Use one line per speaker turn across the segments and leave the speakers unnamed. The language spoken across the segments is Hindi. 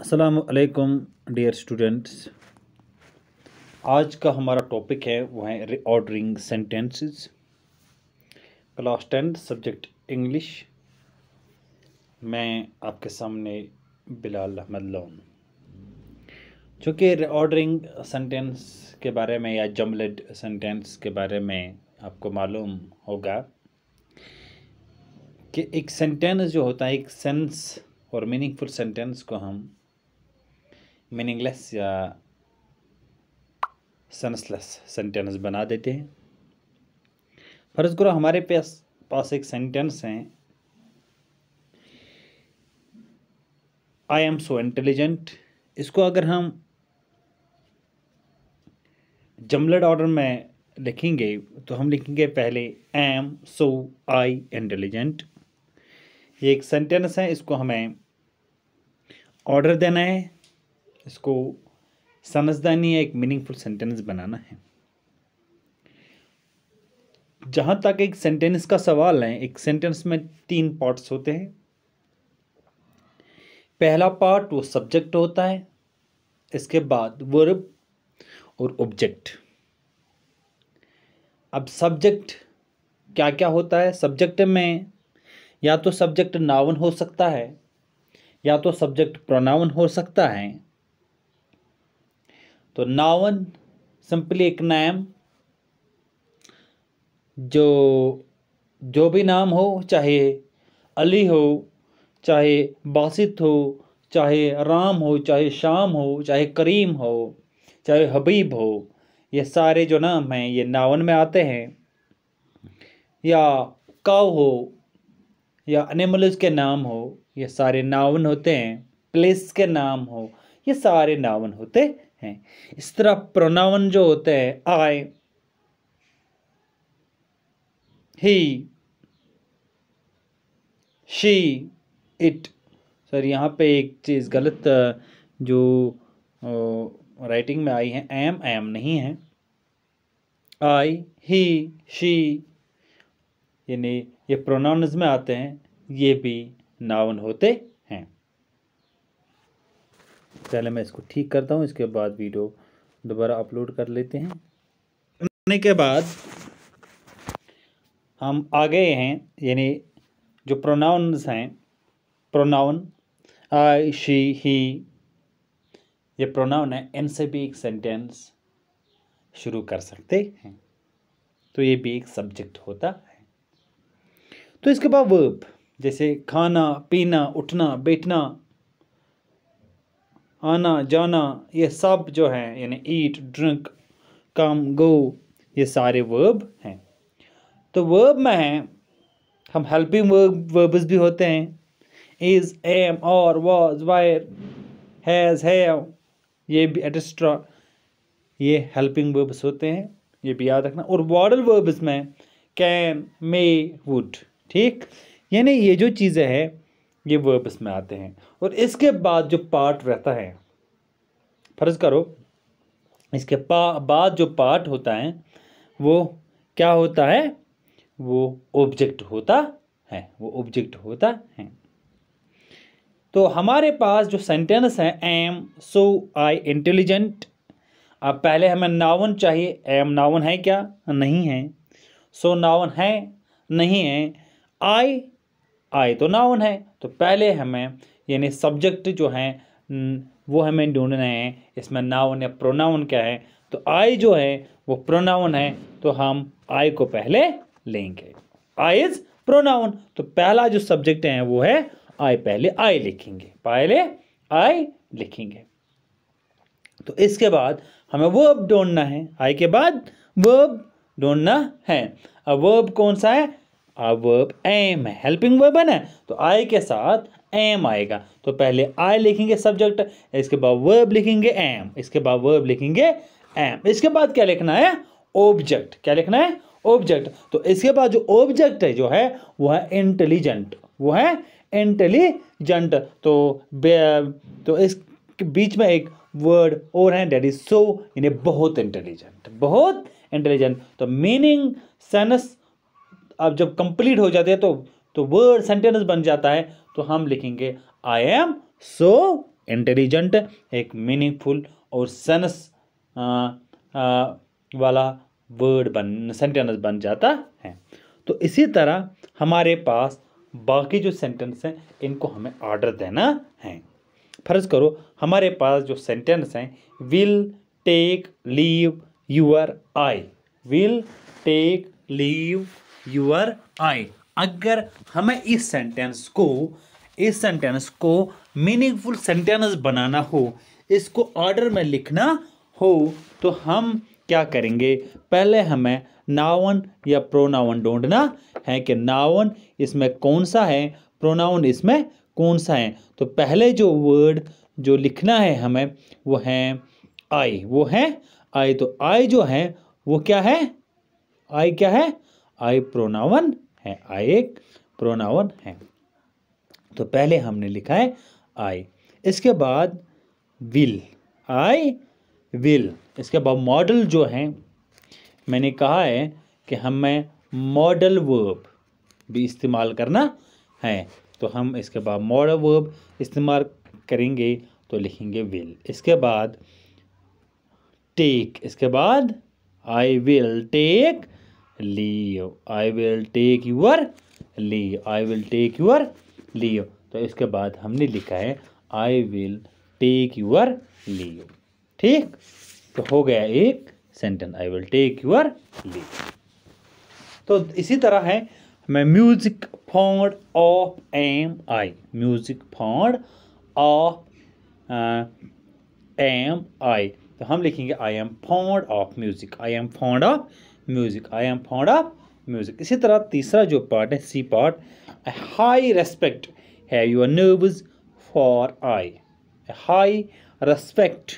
असलकम डियर स्टूडेंट्स आज का हमारा टॉपिक है वो है reordering sentences class tenth subject English मैं आपके सामने बिलाल अहमद लोन चूँकि रिऑर्डरिंग सेंटेंस के बारे में या जमलेड सेंटेंस के बारे में आपको मालूम होगा कि एक सेंटेंस जो होता है एक सेंस और मीनिंगफुल सेंटेंस को हम मीनिंगलेस या सेंसलेस सेंटेंस बना देते हैं फ़र्ज़ करो हमारे पास पास एक सेंटेंस हैं आई एम सो इंटेलिजेंट इसको अगर हम जमलड ऑर्डर में लिखेंगे तो हम लिखेंगे पहले आई एम सो आई इंटेलिजेंट ये एक सेंटेंस है इसको हमें ऑर्डर देना है इसको समझदानी या एक मीनिंगफुल सेंटेंस बनाना है जहाँ तक एक सेंटेंस का सवाल है एक सेंटेंस में तीन पार्ट्स होते हैं पहला पार्ट वो सब्जेक्ट होता है इसके बाद वर्ब और ऑब्जेक्ट अब सब्जेक्ट क्या क्या होता है सब्जेक्ट में या तो सब्जेक्ट नाउन हो सकता है या तो सब्जेक्ट प्रोनाउन हो सकता है तो नावन सिंपली एक नाम जो जो भी नाम हो चाहे अली हो चाहे बासित हो चाहे राम हो चाहे शाम हो चाहे करीम हो चाहे हबीब हो ये सारे जो नाम हैं ये नावन में आते हैं या काव हो या एनिमल्स के नाम हो ये सारे नावन होते हैं प्लेस के नाम हो ये सारे नावन होते हैं इस तरह प्रोनाउन जो होते हैं I he she it sir यहाँ पे एक चीज़ गलत जो राइटिंग में आई है एम एम नहीं है आई ही शी यानी ये प्रोनाउनज में आते हैं ये भी नाउन होते पहले मैं इसको ठीक करता हूँ इसके बाद वीडियो दोबारा अपलोड कर लेते हैं करने के बाद हम आ गए हैं यानी जो प्रोनाउंस हैं प्रोनाउन आई शी ही ये प्रोनाउन है इनसे भी एक सेंटेंस शुरू कर सकते हैं तो ये भी एक सब्जेक्ट होता है तो इसके बाद वर्ब जैसे खाना पीना उठना बैठना आना जाना ये सब जो हैं यानी ईट ड्रिंक कम गो ये सारे वर्ब हैं तो वर्ब में हैं हम हेल्पिंग वर्ब वर्ब्स भी होते हैं इज़ एम और वॉज वायर हैज़ हैव ये भी एटस्ट्रा ये हेल्पिंग वर्ब्स होते हैं ये भी याद रखना और वॉडल वर्ब्स में कैन मे वुड ठीक यानी ये जो चीज़ें हैं ये वर्ब इसमें आते हैं और इसके बाद जो पार्ट रहता है फ़र्ज़ करो इसके बाद जो पार्ट होता है वो क्या होता है वो ऑब्जेक्ट होता है वो ऑब्जेक्ट होता है तो हमारे पास जो सेंटेंस है एम सो आई इंटेलिजेंट अब पहले हमें नावन चाहिए एम नावन है क्या नहीं है सो so, नावन है नहीं है आई आई तो नावन है तो पहले हमें यानी सब्जेक्ट जो हैं वो हमें ढूंढना है इसमें नाउन या प्रोनाउन क्या है तो आई जो है वो प्रोनाउन है तो हम आई को पहले लेंगे आई इज प्रोनाउन तो पहला जो सब्जेक्ट है वो है आई पहले आई लिखेंगे पहले आई लिखेंगे तो इसके बाद हमें वर्ब ढूंढना है आई के बाद वर्ब ढूंढना है अब वर्ब कौन सा है अब वर्ब एम है हेल्पिंग वर्ब है ना तो आई के साथ एम आएगा तो पहले आई लिखेंगे सब्जेक्ट इसके बाद वर्ब लिखेंगे एम इसके बाद वर्ब लिखेंगे एम इसके बाद क्या लिखना है ऑब्जेक्ट क्या लिखना है ऑब्जेक्ट तो इसके बाद जो ऑब्जेक्ट है जो है वो है इंटेलिजेंट वो है इंटेलिजेंट तो तो इस बीच में एक वर्ड और है डेट इज सो इन्हें बहुत इंटेलिजेंट बहुत इंटेलिजेंट तो मीनिंग सेंस अब जब कंप्लीट हो जाते हैं तो तो वर्ड सेंटेंस बन जाता है तो हम लिखेंगे आई एम सो इंटेलिजेंट एक मीनिंगफुल और सेंस वाला वर्ड बन सेंटेंस बन जाता है तो इसी तरह हमारे पास बाकी जो सेंटेंस हैं इनको हमें ऑर्डर देना है फ़र्ज़ करो हमारे पास जो सेंटेंस हैं will take leave your I will take leave your I अगर हमें इस सेंटेंस को इस सेंटेंस को मीनिंगफुल सेंटेंस बनाना हो इसको ऑर्डर में लिखना हो तो हम क्या करेंगे पहले हमें नावन या प्रोनावन ढूंढना है कि नावन इसमें कौन सा है प्रोनाउन इसमें कौन सा है तो पहले जो वर्ड जो लिखना है हमें वो है आई वो है आई तो आई जो है वो क्या है आई क्या है आई प्रोनावन है आई एक प्रोनावन है तो पहले हमने लिखा है आई इसके बाद विल आई विल इसके बाद मॉडल जो है मैंने कहा है कि हमें मॉडल वर्ब भी इस्तेमाल करना है तो हम इसके बाद मॉडल वर्ब इस्तेमाल करेंगे तो लिखेंगे विल इसके बाद टेक इसके बाद I will take leave I will take your leave I will take your leave तो इसके बाद हमने लिखा है I will take your leave ठीक तो हो गया एक sentence I will take your leave तो इसी तरह है मैं music fond of am I music fond of am I तो हम लिखेंगे I am fond of music I am fond of music I M found of music इसी तरह तीसरा जो पार्ट है C part high respect have your nerves for I high respect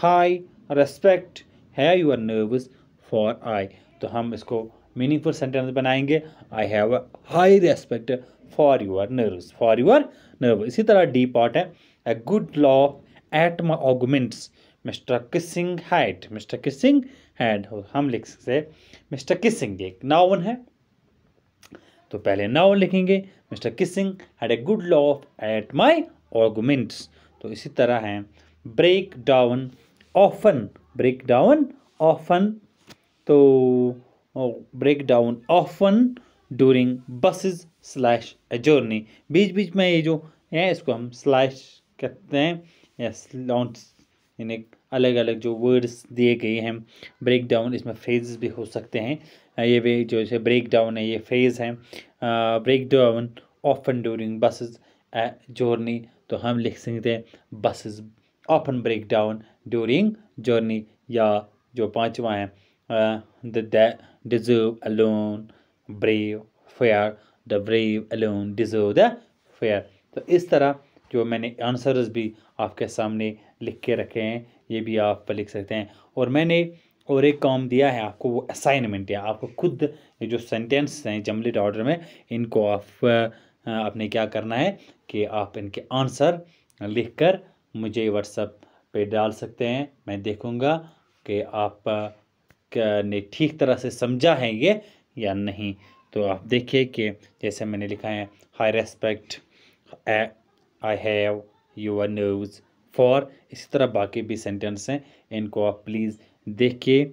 high respect have your nerves for I तो हम इसको मीनिंगफुल सेंटेंस बनाएंगे I have a high respect for your nerves for your nerve इसी तरह डी पार्ट है a good law at my arguments mister kissing height mister kissing and हम लिख सकते मिस्टर किसिंग एक नाउन है तो पहले नाउन लिखेंगे mister kissing had a good laugh at my arguments तो इसी तरह है break down often break down often तो break down often during buses slash a journey बीच बीच में ये जो है इसको हम स्लैश कहते हैं या लॉन्च यानी अलग अलग जो वर्ड्स दिए गए हैं ब्रेक डाउन इसमें फेज भी हो सकते हैं ये भी जो है ब्रेक डाउन है ये फ्रेज है break down often during buses journey तो हम लिख सकते हैं buses often break down during journey या जो पाँचवा है deserve alone brave fair the brave alone deserve the fair तो इस तरह जो मैंने आंसर्स भी आपके सामने लिख के रखे हैं ये भी आप लिख सकते हैं और मैंने और एक काम दिया है आपको वो असाइनमेंट है आपको खुद ये जो सेंटेंस हैं जमलेट ऑर्डर में इनको आप आपने क्या करना है कि आप इनके आंसर लिख कर मुझे व्हाट्सअप पे डाल सकते हैं मैं देखूँगा कि आप ने ठीक तरह से समझा है ये या नहीं तो आप देखिए कि जैसे मैंने लिखा है high respect I have your news for इसी तरह बाकी भी सेंटेंस हैं इनको आप प्लीज़ देखिए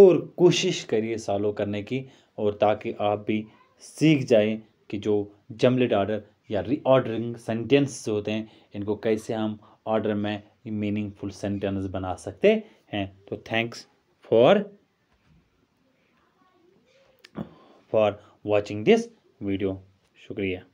और कोशिश करिए सॉलो करने की और ताकि आप भी सीख जाएं कि जो जमलेट ऑर्डर या रीऑर्डरिंग सेंटेंस होते हैं इनको कैसे हम ऑर्डर में मीनिंगफुल सेंटेंस बना सकते हैं तो thanks for for watching this video शुक्रिया